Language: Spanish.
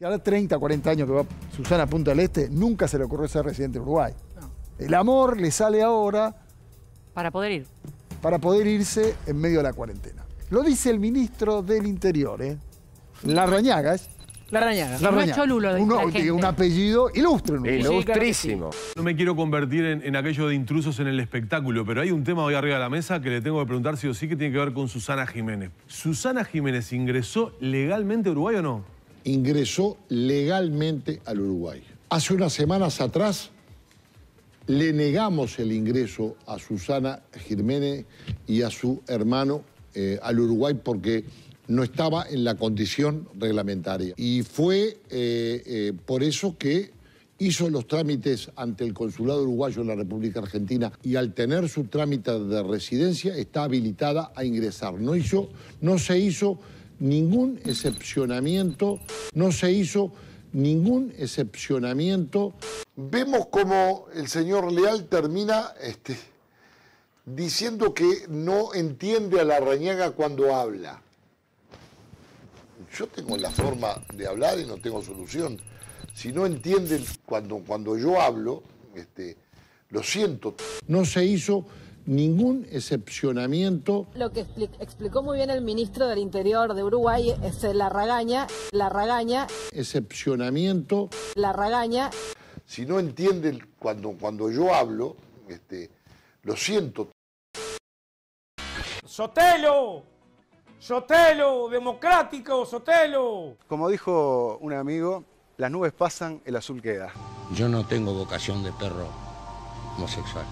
Y ahora 30, 40 años que va Susana a Punta del Este, nunca se le ocurrió ser residente de Uruguay. El amor le sale ahora... Para poder ir. Para poder irse en medio de la cuarentena. Lo dice el ministro del Interior, ¿eh? La rañaga Larrañagas. la de la Un apellido ilustre. Ilustrísimo. No me quiero convertir en, en, aquello de intrusos en el espectáculo, pero hay un tema hoy arriba de la mesa que le tengo que preguntar si o sí que tiene que ver con Susana Jiménez. ¿Susana Jiménez ingresó legalmente a Uruguay o no? ingresó legalmente al Uruguay. Hace unas semanas atrás le negamos el ingreso a Susana Jiménez y a su hermano eh, al Uruguay porque no estaba en la condición reglamentaria. Y fue eh, eh, por eso que hizo los trámites ante el Consulado Uruguayo en la República Argentina y al tener su trámite de residencia está habilitada a ingresar. No, hizo, no se hizo ningún excepcionamiento, no se hizo ningún excepcionamiento. Vemos como el señor Leal termina este, diciendo que no entiende a la Rañaga cuando habla. Yo tengo la forma de hablar y no tengo solución. Si no entienden cuando, cuando yo hablo, este, lo siento. No se hizo ningún excepcionamiento. Lo que explicó muy bien el ministro del Interior de Uruguay es la ragaña, la ragaña. Excepcionamiento. La ragaña. Si no entienden cuando, cuando yo hablo, este, lo siento. Sotelo, Sotelo, democrático, Sotelo. Como dijo un amigo, las nubes pasan, el azul queda. Yo no tengo vocación de perro homosexual.